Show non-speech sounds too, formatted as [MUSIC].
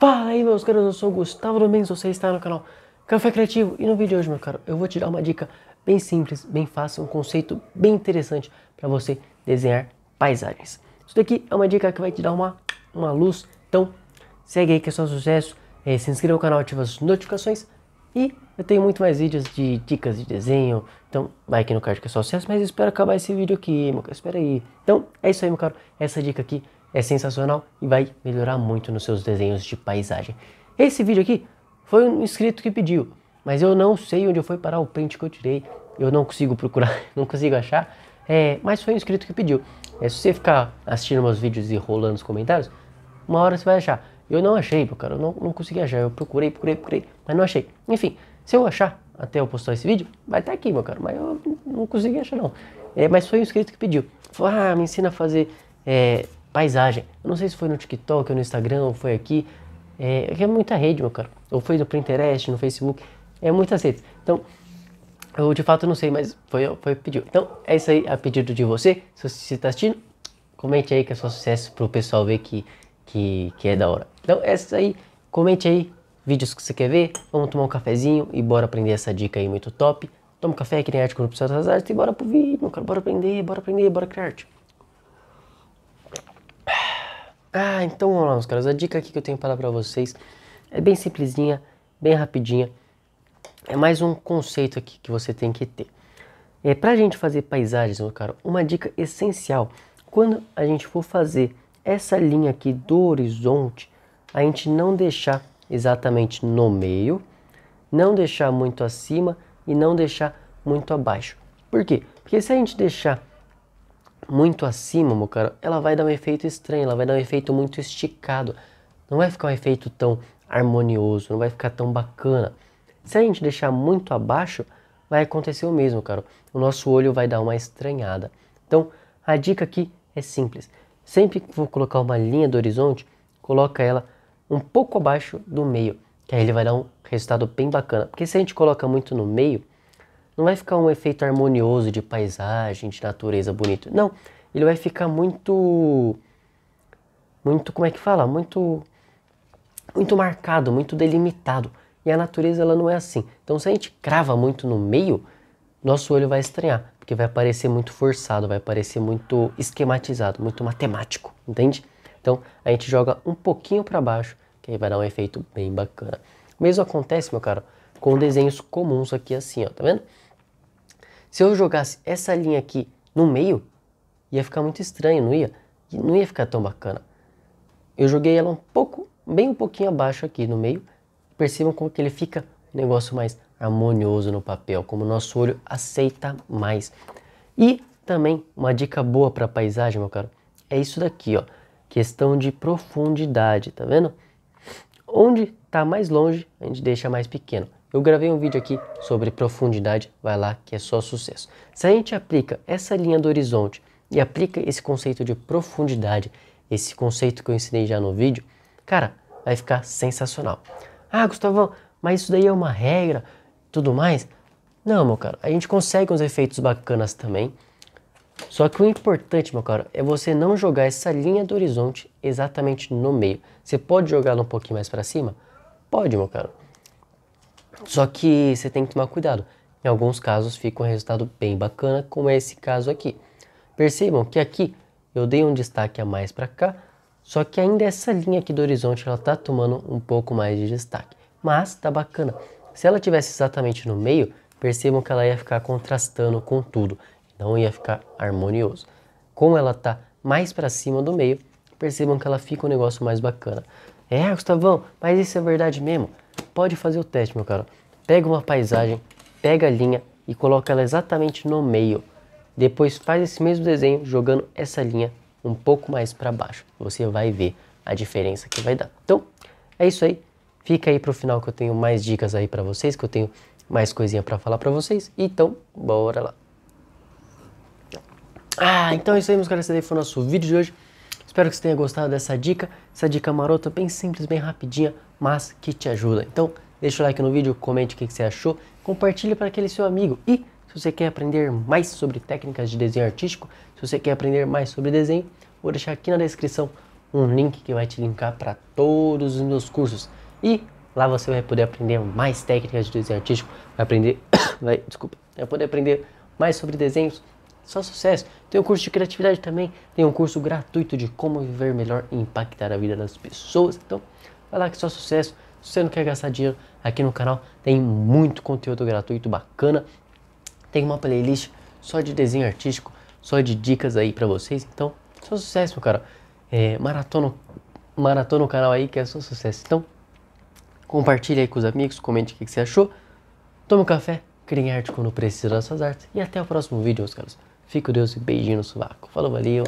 Fala aí meus caros, eu sou o Gustavo Domingos, você está no canal Café Criativo e no vídeo de hoje, meu caro, eu vou te dar uma dica bem simples, bem fácil, um conceito bem interessante para você desenhar paisagens. Isso daqui é uma dica que vai te dar uma, uma luz, então segue aí que é só sucesso, é, se inscreva no canal, ativa as notificações e eu tenho muito mais vídeos de dicas de desenho, então vai aqui no card que é só sucesso, mas espero acabar esse vídeo aqui, meu caro, espera aí. Então é isso aí, meu caro, essa dica aqui é sensacional e vai melhorar muito nos seus desenhos de paisagem. Esse vídeo aqui foi um inscrito que pediu, mas eu não sei onde foi parar o print que eu tirei, eu não consigo procurar, [LAUGHS] não consigo achar, é, mas foi um inscrito que pediu. É, se você ficar assistindo meus vídeos e rolando os comentários, uma hora você vai achar. Eu não achei, meu cara, eu não, não consegui achar, eu procurei, procurei, procurei, mas não achei. Enfim, se eu achar até eu postar esse vídeo, vai estar tá aqui, meu cara, mas eu não consegui achar não. É, mas foi um inscrito que pediu, falou, ah, me ensina a fazer... É, paisagem. Eu não sei se foi no TikTok ou no Instagram ou foi aqui. É, é, é muita rede, meu cara. Ou foi no Pinterest, no Facebook. É muitas redes. Então, eu de fato não sei, mas foi, foi pedido. Então, é isso aí a pedido de você. Se você está assistindo, comente aí que é só sucesso para o pessoal ver que, que, que é da hora. Então, é isso aí. Comente aí vídeos que você quer ver. Vamos tomar um cafezinho e bora aprender essa dica aí muito top. Toma um café, cria arte, corrupção das artes e bora pro vídeo, cara. Bora aprender, bora aprender, bora criar arte. Ah, então vamos lá, meus caras. A dica aqui que eu tenho para dar para vocês é bem simplesinha, bem rapidinha. É mais um conceito aqui que você tem que ter. É para a gente fazer paisagens, meu caro, uma dica essencial. Quando a gente for fazer essa linha aqui do horizonte, a gente não deixar exatamente no meio, não deixar muito acima e não deixar muito abaixo. Por quê? Porque se a gente deixar muito acima, meu cara, ela vai dar um efeito estranho, ela vai dar um efeito muito esticado. Não vai ficar um efeito tão harmonioso, não vai ficar tão bacana. Se a gente deixar muito abaixo, vai acontecer o mesmo, cara. O nosso olho vai dar uma estranhada. Então, a dica aqui é simples. Sempre que for colocar uma linha do horizonte, coloca ela um pouco abaixo do meio, que aí ele vai dar um resultado bem bacana. Porque se a gente coloca muito no meio, não vai ficar um efeito harmonioso de paisagem, de natureza bonito. Não, ele vai ficar muito muito como é que fala? Muito muito marcado, muito delimitado. E a natureza ela não é assim. Então se a gente crava muito no meio, nosso olho vai estranhar, porque vai parecer muito forçado, vai parecer muito esquematizado, muito matemático, entende? Então a gente joga um pouquinho para baixo, que aí vai dar um efeito bem bacana. O mesmo acontece, meu caro, com desenhos comuns aqui assim, ó, tá vendo? Se eu jogasse essa linha aqui no meio, ia ficar muito estranho, não ia? Não ia ficar tão bacana. Eu joguei ela um pouco, bem um pouquinho abaixo aqui no meio. Percebam como que ele fica um negócio mais harmonioso no papel, como o nosso olho aceita mais. E também uma dica boa para paisagem, meu caro, é isso daqui, ó. Questão de profundidade, tá vendo? Onde está mais longe, a gente deixa mais pequeno. Eu gravei um vídeo aqui sobre profundidade, vai lá que é só sucesso. Se a gente aplica essa linha do horizonte e aplica esse conceito de profundidade, esse conceito que eu ensinei já no vídeo, cara, vai ficar sensacional. Ah, Gustavão, mas isso daí é uma regra, tudo mais? Não, meu cara, a gente consegue uns efeitos bacanas também. Só que o importante, meu cara, é você não jogar essa linha do horizonte exatamente no meio. Você pode jogar ela um pouquinho mais para cima? Pode, meu cara. Só que você tem que tomar cuidado. Em alguns casos fica um resultado bem bacana, como é esse caso aqui. Percebam que aqui eu dei um destaque a mais para cá, só que ainda essa linha aqui do horizonte ela está tomando um pouco mais de destaque. Mas tá bacana. Se ela tivesse exatamente no meio, percebam que ela ia ficar contrastando com tudo, não ia ficar harmonioso. Como ela tá mais para cima do meio, percebam que ela fica um negócio mais bacana. É, Gustavão, mas isso é verdade mesmo? Pode fazer o teste, meu cara. Pega uma paisagem, pega a linha e coloca ela exatamente no meio. Depois faz esse mesmo desenho jogando essa linha um pouco mais para baixo. Você vai ver a diferença que vai dar. Então, é isso aí. Fica aí para o final que eu tenho mais dicas aí para vocês, que eu tenho mais coisinha para falar para vocês. Então, bora lá. Ah, então é isso aí, meus caras. Esse daí foi o nosso vídeo de hoje. Espero que você tenha gostado dessa dica, essa dica marota, bem simples, bem rapidinha, mas que te ajuda. Então, deixa o like no vídeo, comente o que você achou, compartilhe para aquele seu amigo e se você quer aprender mais sobre técnicas de desenho artístico, se você quer aprender mais sobre desenho, vou deixar aqui na descrição um link que vai te linkar para todos os meus cursos e lá você vai poder aprender mais técnicas de desenho artístico, vai aprender, [COUGHS] vai, desculpa, vai poder aprender mais sobre desenhos só sucesso. Tem um curso de criatividade também. Tem um curso gratuito de como viver melhor e impactar a vida das pessoas. Então, vai lá que só sucesso. Se você não quer gastar dinheiro aqui no canal, tem muito conteúdo gratuito bacana. Tem uma playlist só de desenho artístico, só de dicas aí para vocês. Então, só sucesso, meu cara. É, maratona, maratona o canal aí que é só sucesso. Então, compartilhe aí com os amigos, comente o que, que você achou. Tome um café, crie arte quando precisa das suas artes. E até o próximo vídeo, meus caros. Fica com Deus e beijinho no sovaco. Falou, valeu.